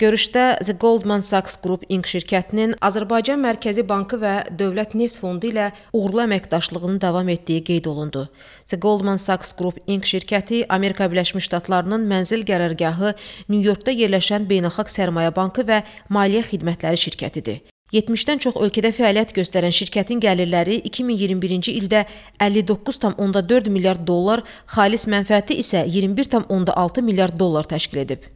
Görüşdə The Goldman Sachs Group Inc. şirkətinin Azərbaycan Mərkəzi Bankı və Dövlət Neft Fondu ilə uğurlu əməkdaşlığının davam etdiyi qeyd olundu. The Goldman Sachs Group Inc. şirkəti Amerika Birləşmiş Ştatlarının mənzil qərargahı Nyu-Yorkda yerləşən Beynəlxalq Sərmayə Bankı və Maliyyə Xidmətləri şirkətidir. 70-dən çox ölkədə fəaliyyət göstərən şirkətin gəlirləri 2021-ci ildə 59,4 milyard dollar, xalis mənfəəti isə 21,6 milyard dollar təşkil edib.